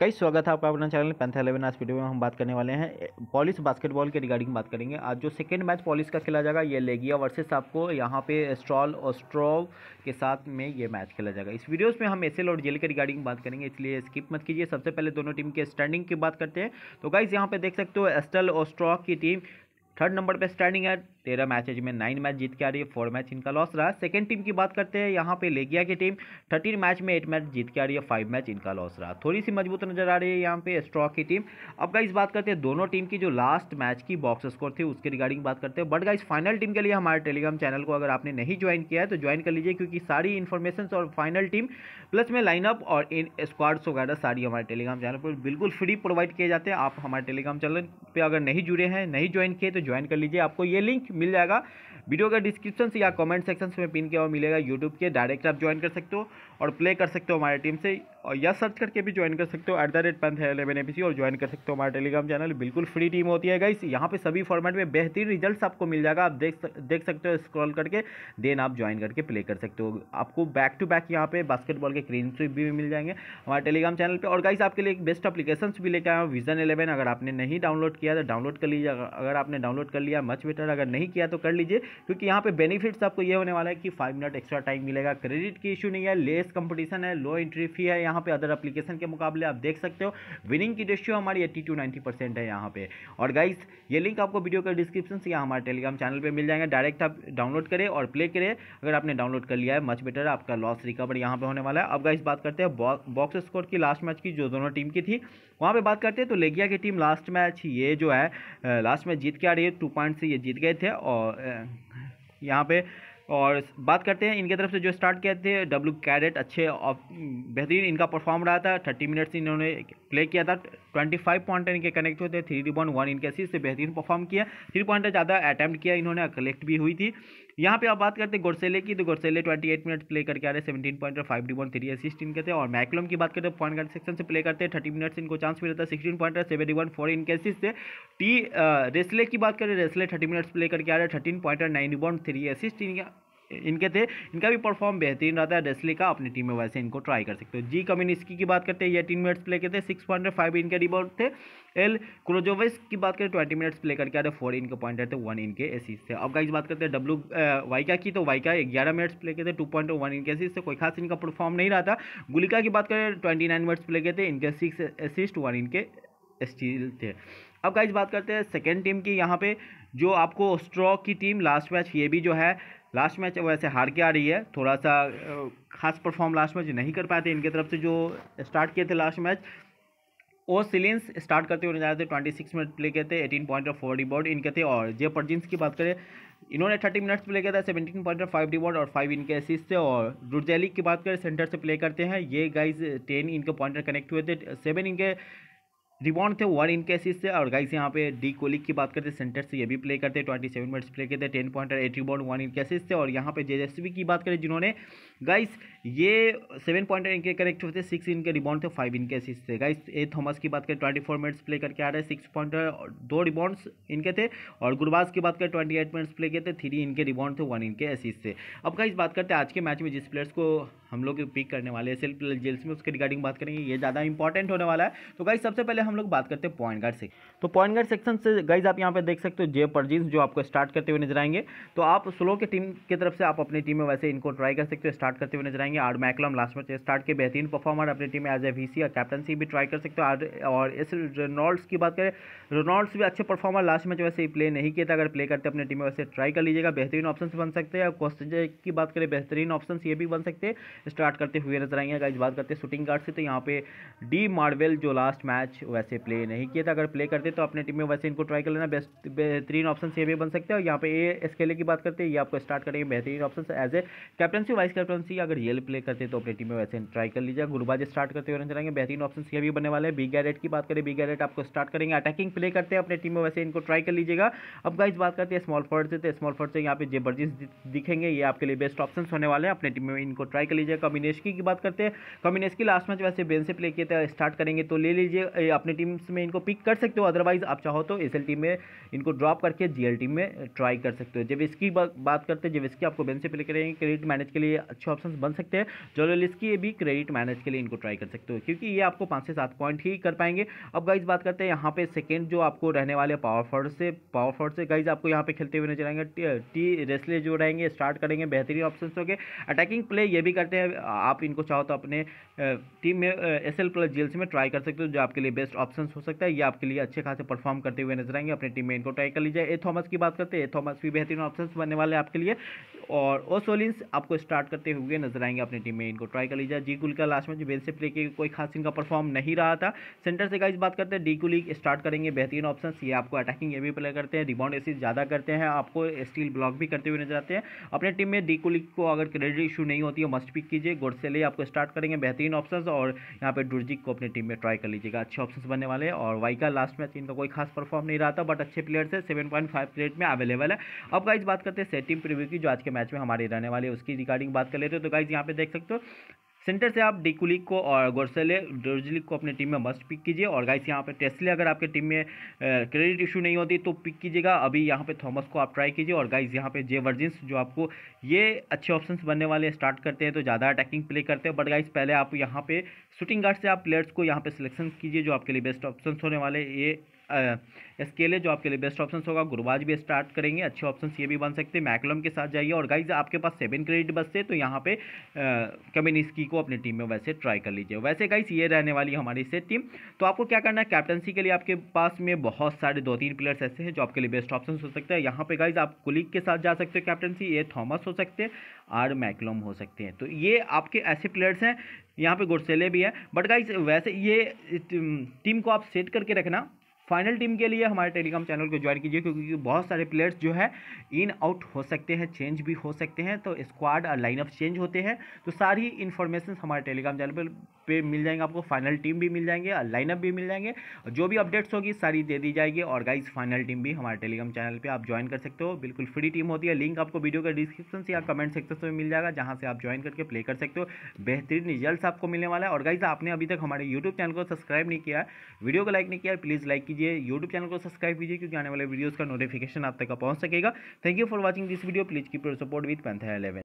कई स्वागत है आपका अपना चैनल पेंथ एलेवन आज वीडियो में हम बात करने वाले हैं पॉलिस बास्केटबॉल के रिगार्डिंग बात करेंगे आज जो सेकेंड मैच पॉलिस का खेला जाएगा ये लेगिया वर्सेस आपको यहाँ पे स्ट्रॉल और स्ट्रॉव के साथ में ये मैच खेला जाएगा इस वीडियोस में हम एस और जेल के रिगार्डिंग बात करेंगे इसलिए स्किप मत कीजिए सबसे पहले दोनों टीम के स्टैंडिंग की बात करते हैं तो गाइज यहाँ पर देख सकते हो एस्टल और स्ट्रॉक की टीम थर्ड नंबर पे स्टैंडिंग है तेरह मैचेज में नाइन मैच जीत के आ रही है फोर मैच इनका लॉस रहा है सेकंड टीम की बात करते हैं यहाँ पे लेगिया की टीम थर्टीन मैच में एट मैच जीत के आ रही है फाइव मैच इनका लॉस रहा थोड़ी सी मजबूत नजर आ रही है यहाँ पे स्ट्रॉक की टीम अब गाइस बात करते हैं दोनों टीम की जो लास्ट मैच की बॉक्स स्कोर थी उसके रिगार्डिंग बात करते हैं बट गाइज फाइनल टीम के लिए हमारे टेलीग्राम चैनल को अगर आपने नहीं ज्वाइन किया है तो ज्वाइन कर लीजिए क्योंकि सारी इन्फॉर्मेशन और फाइनल टीम प्लस में लाइनअप और इन स्क्वाड्स वगैरह सारी हमारे टेलीग्राम चैनल पर बिल्कुल फ्री प्रोवाइड किए जाते हैं आप हमारे टेलीग्राम चैनल पर अगर नहीं जुड़े हैं नहीं ज्वाइन किए तो ज्वाइन कर लीजिए आपको ये लिंक मिल जाएगा वीडियो का डिस्क्रिप्शन से या कमेंट सेक्शन में पिन किया हुआ मिलेगा यूट्यूब के डायरेक्ट आप ज्वाइन कर सकते हो और प्ले कर सकते हो हमारे टीम से और या सर्च करके भी ज्वाइन कर सकते हो एट द रेट पंथ है एलेवन ए और ज्वाइन कर सकते हो हमारे टेलीग्राम चैनल बिल्कुल फ्री टीम होती है गाइस यहाँ पे सभी फॉर्मेट में बेहतरीन रिजल्ट्स आपको मिल जाएगा आप देख सक, देख सकते हो स्क्रॉल करके देन आप ज्वाइन करके प्ले कर सकते हो आपको बैक टू बैक यहाँ पे बास्केटबॉल के क्रीन स्विप भी मिल जाएंगे हमारे टेलीग्राम चैनल पर और गाइस आपके लिए एक बेस्ट अपलीकेशन भी लेकर आया हूँ विजन एलेवन अगर आपने नहीं डाउनलोड किया तो डाउनलोड कर लीजिए अगर आपने डाउनलोड कर लिया मच बेटर अगर नहीं किया तो कर लीजिए क्योंकि यहाँ पर बेनिफिट्स आपको ये होने वाला है कि फाइव मिनट एक्स्ट्रा टाइम मिलेगा क्रेडिट की इशू नहीं है लेस कंपटीशन है लो एंट्री फी है यहाँ यहाँ पे अदर अप्लीकेशन के मुकाबले आप देख सकते हो विनिंग की रेशियो हमारी एट्टी टू नाइन्टी परसेंट है यहाँ पे और गाइस ये लिंक आपको वीडियो का डिस्क्रिप्शन से या हमारे टेलीग्राम चैनल पर मिल जाएगा डायरेक्ट आप डाउनलोड करें और प्ले करें अगर आपने डाउनलोड कर लिया है मच बेटर आपका लॉस रिकवर यहाँ पर होने वाला है अब गाइस बात करते हैं बॉक्स स्कोर की लास्ट मैच की जो दोनों टीम की थी वहाँ पर बात करते हैं तो लेगिया की टीम लास्ट मैच ये जो है लास्ट मैच जीत के आ रही है टू पॉइंट से ये जीत गए थे और यहाँ पे और बात करते हैं इनके तरफ से जो स्टार्ट किए थे डब्ल्यू कैडेट अच्छे बेहतरीन इनका परफॉर्म रहा था थर्टी मिनट्स इन्होंने प्ले किया था ट्वेंटी फाइव पॉइंट इनके कनेक्ट होते थ्री रिबॉन वन इनके सी से बेहतरीन परफॉर्म किया थ्री पॉइंट ज़्यादा अटैम्प्ट किया इन्होंने कलेक्ट भी हुई थी यहाँ पे आप बात करते हैं गोरसेले की तो ट्वेंटी 28 मिनट प्ले करके आ रहे सेवेंटीन पॉइंट और फाइव रिबॉन थ्री असिस्ट इनके थे और मैकलम की बात करते हैं पॉइंट गार्ड सेक्शन से प्ले करते हैं थर्टी मिनट्स इनको चांस मिला था sixteen point seven rebound four इनके असिस्ट थे टी रेसले की बात करें रेसले थर्टी मिनट्स प्ले करके आ रहे thirteen point nine rebound three assist इनका इनके थे इनका भी परफॉर्म बेहतरीन रहता है डेस्ली का अपनी टीम में वैसे इनको ट्राई कर सकते हो जी कम्युनिस्की की बात करते हैं ये टीन मिनट्स प्ले के थे सिक्स पॉइंट फाइव इनके रिबॉर्ड थे एल क्रोजोवेस की बात करें ट्वेंटी मिनट्स प्ले करके आ रहे फोर इनके पॉइंट थे वन इनके एसिस थे अब गाइज बात करते हैं डब्लू वाइका की तो वाइका ग्यारह मिनट्स प्ले के थे टू पॉइंट वन इनके एसिस थे कोई खास इनका परफॉर्म नहीं रहा था गुलिका की बात करें ट्वेंटी नाइन मिनट्स प्ले के थे इनके सिक्स एसिस्ट वन इनके स्टील थे अब गाइज बात करते हैं सेकेंड टीम की यहाँ पे जो आपको स्ट्रॉक की टीम लास्ट मैच ये भी जो है लास्ट मैच वैसे हार के आ रही है थोड़ा सा खास परफॉर्म लास्ट मैच नहीं कर पाते इनके तरफ से जो स्टार्ट किए थे लास्ट मैच ओ सिलिंस स्टार्ट करते हुए नजर आते ट्वेंटी सिक्स मिनट प्ले किए थे एटीन पॉइंट और फोर रिबॉर्ड इनके थे और जे परजिंस की बात करें इन्होंने थर्टी मिनट्स प्ले किया था सेवेंटीन पॉइंट और फाइव रिबॉर्ड और फाइव इनके असिस्ट थे और रुजैलिक की बात करें सेंटर से प्ले करते हैं ये गाइज टेन इनके पॉइंटर कनेक्ट हुए थे सेवन इनके रिबॉन थे वन इन कैसेस से और गाइस यहाँ पे डी कोलिक की बात करते हैं सेंटर से ये भी प्ले करते हैं ट्वेंटी सेवन मिनट्स प्ले करते हैं ten point eight rebound one इन कैसेस से और यहाँ पे जेजेसवी की बात करें जिन्होंने गाइस ये सेवन पॉइंट इनके करेक्ट होते सिक्स इनके रिबाउंड थे फाइव इनके असिस्ट थे गाइस ए थॉमस की बात करें ट्वेंटी फोर मिनट्स प्ले करके आ रहे सिक्स पॉइंटर दो रिबाउंड्स इनके थे और गुरबाज की बात करें ट्वेंटी एट मिनट्स प्ले किए थे थ्री इनके रिबाउंड थे वन इनके असिस्ट थे अब गाइस बात करते हैं आज के मैच में जिस प्लेयर्स को हम लोग पिक करने वाले हैं सेल्फ जेल्स में उसके रिगार्डिंग बात करेंगे ये ज़्यादा इंपॉर्टेंट होने वाला है तो गाइज सबसे पहले हम लोग बात करते हैं पॉइंट गार्ड से तो पॉइंट गार्ड सेक्शन से गाइज आप यहाँ पे देख सकते हो जे परजीज जो आपको स्टार्ट करते हुए नजर आएंगे तो आप स्लो के टीम की तरफ से आप अपनी टीम में वैसे इनको ट्राई कर सकते हो स्टार्ट करते हुए नजर आएंगे R McCallum last match start के बेहतरीन परफॉर्मर अपनी टीम में एज ए वीसी और कैप्टनसी भी ट्राई कर सकते हो और इस रोनॉल्ड्स की बात करें रोनॉल्ड्स भी अच्छे परफॉर्मर लास्ट मैच वैसे प्ले नहीं किया था अगर प्ले करते अपनी टीम में वैसे ट्राई कर लीजिएगा बेहतरीन ऑप्शन बन सकते हैं और की बात करें बेहतरीन ऑप्शन ये भी बन सकते हैं स्टार्ट करते हुए नजर आएंगे अगर इस बात करते हैं शूटिंग गार्ड से तो यहाँ पे डी मार्वेल जो लास्ट मैच वैसे प्ले नहीं किया था अगर प्ले करते तो अपने टीम में वैसे इनको ट्राई कर लेना बेहतरीन ऑप्शन ये भी बन सकते हैं और यहाँ पे ए स्केले e की बात करते हैं ये आपको स्टार्ट करेंगे बेहतरीन option as a captaincy vice captain currency अगर येल प्ले करते हैं तो अपनी टीम में वैसे ट्राई कर लीजिए गुरुबाज स्टार्ट करते हुए रन चलाएंगे बेहतरीन ऑप्शन ये भी बने वाले हैं बी गैरेट की बात करें बी गैरेट आपको स्टार्ट करेंगे अटैकिंग प्ले करते हैं अपने टीम में वैसे इनको ट्राई कर लीजिएगा अब गाइज बात करते हैं स्मॉल फॉर्ड से तो स्मॉल फॉर्ड से यहाँ पे जबरदस्त दिखेंगे ये आपके लिए बेस्ट ऑप्शन होने वाले हैं अपने टीम में इनको ट्राई कर लीजिएगा कम्बिनेशकी की बात करते हैं की लास्ट मैच वैसे बेन से प्ले किए थे स्टार्ट करेंगे तो ले लीजिए अपने टीम में इनको पिक कर सकते हो अदरवाइज आप चाहो तो एस टीम में इनको ड्रॉप करके जी टीम में ट्राई कर सकते हो जब इसकी बात करते हैं जब इसकी आपको बेन से प्ले करेंगे क्रेडिट मैनेज के लिए अच्छा अच्छे ऑप्शन बन सकते हैं जोलोलिस्की भी क्रेडिट मैनेज के लिए इनको ट्राई कर सकते हो क्योंकि ये आपको पाँच से सात पॉइंट ही कर पाएंगे अब गाइज बात करते हैं यहाँ पे सेकेंड जो आपको रहने वाले पावरफर्ड से पावरफर्ड से गाइज आपको यहाँ पे खेलते हुए नजर आएंगे टी रेसले जो रहेंगे स्टार्ट करेंगे बेहतरीन ऑप्शन हो अटैकिंग प्ले ये भी करते हैं आप इनको चाहो तो अपने टीम में एस एल प्लस जी में ट्राई कर सकते हो जो आपके लिए बेस्ट ऑप्शन हो सकता है ये आपके लिए अच्छे खासे परफॉर्म करते हुए नजर आएंगे अपने टीम में इनको ट्राई कर लीजिए ए थॉमस की बात करते हैं ए थॉमस भी बेहतरीन ऑप्शन बनने वाले आपके लिए और ओसोलिन आपको स्टार्ट करते हुए नजर आएंगे अपनी टीम में इनको ट्राई कर लीजिए जी कुल का लास्ट जो बेल से प्ले के कोई खास इनका परफॉर्म नहीं रहा था सेंटर से गाइज बात करते हैं डी कुल स्टार्ट करेंगे बेहतरीन ऑप्शन ये आपको अटैकिंग ये भी प्ले करते हैं रिबाउंड एसिस ज़्यादा करते हैं आपको स्टील ब्लॉक भी करते हुए नजर आते हैं अपने टीम में डी कुल को अगर क्रेडिट इशू नहीं होती है मस्ट पिक कीजिए गोडसेले आपको स्टार्ट करेंगे बेहतरीन ऑप्शन और यहाँ पर डुरजिक को अपनी टीम में ट्राई कर लीजिएगा अच्छे ऑप्शन बनने वाले हैं और वाई का लास्ट मैच इनका कोई खास परफॉर्म नहीं रहा था बट अच्छे प्लेयर से सेवन पॉइंट फाइव रेट में अवेलेबल है अब गाइज बात करते हैं सेटिंग प्रिव्यू की जो आज के मैच में हमारे रहने वाले उसकी रिगार्डिंग बात कर लेते हो तो गाइज यहाँ पे देख सकते हो सेंटर से आप डिकुलिक को और गोरसेले डोर्जलिक को अपने टीम में मस्ट पिक कीजिए और गाइस यहाँ पे टेस्ले अगर आपके टीम में क्रेडिट इशू नहीं होती तो पिक कीजिएगा अभी यहाँ पे थॉमस को आप ट्राई कीजिए और गाइस यहाँ पे जे वर्जिन्स जो आपको ये अच्छे ऑप्शंस बनने वाले स्टार्ट करते हैं तो ज़्यादा अटैकिंग प्ले करते हैं बट गाइज पहले आप यहाँ पे शूटिंग गार्ड से आप प्लेयर्स को यहाँ पे सिलेक्शन कीजिए जो आपके लिए बेस्ट ऑप्शन होने वाले ये स्केल है जो आपके लिए बेस्ट ऑप्शन होगा गुरुवाज भी स्टार्ट करेंगे अच्छे ऑप्शन ये भी बन सकते हैं मैकलम के साथ जाइए और गाइज आपके पास सेवन क्रेडिट बचते तो यहाँ पे कम्युनिस्की को अपनी टीम में वैसे ट्राई कर लीजिए वैसे गाइज ये रहने वाली हमारी से टीम तो आपको क्या करना है कैप्टनसी के लिए आपके पास में बहुत सारे दो तीन प्लेयर्स ऐसे हैं जो आपके लिए बेस्ट ऑप्शन हो सकते हैं यहाँ पे गाइज आप कुलिक के साथ जा सकते हो कैप्टनसी ये थॉमस हो सकते हैं आर मैकलम हो सकते हैं तो ये आपके ऐसे प्लेयर्स हैं यहाँ पे गुडसेले भी है बट गाइज वैसे ये टीम को आप सेट करके रखना फाइनल टीम के लिए हमारे टेलीग्राम चैनल को ज्वाइन कीजिए क्योंकि बहुत सारे प्लेयर्स जो है इन आउट हो सकते हैं चेंज भी हो सकते हैं तो स्क्वाड और लाइनअप चेंज होते हैं तो सारी इन्फॉर्मेशन हमारे टेलीग्राम चैनल पर पे मिल जाएंगे आपको फाइनल टीम भी मिल जाएंगे लाइनअप भी मिल जाएंगे जो भी अपडेट्स होगी सारी दे दी जाएगी और गाइज फाइनल टीम भी हमारे टेलीग्राम चैनल पर आप ज्वाइन कर सकते हो बिल्कुल फ्री टीम होती है लिंक आपको वीडियो के डिस्क्रिप्शन से या कमेंट सेक्शन में मिल जाएगा जहाँ से आप ज्वाइन करके प्ले कर सकते हो बेहतरीन रिजल्ट आपको मिलने वाला है और गाइज आपने अभी तक हमारे यूट्यूब चैनल को सब्सक्राइब नहीं किया वीडियो को लाइक नहीं किया प्लीज़ लाइक कीजिए यूट्यूब चैनल को सब्सक्राइब कीजिए क्योंकि आने वाले वीडियोज़ का नोटिफिकेशन आप तक पहुँच सकेगा thank you for watching this video please keep your support with पेंथ 11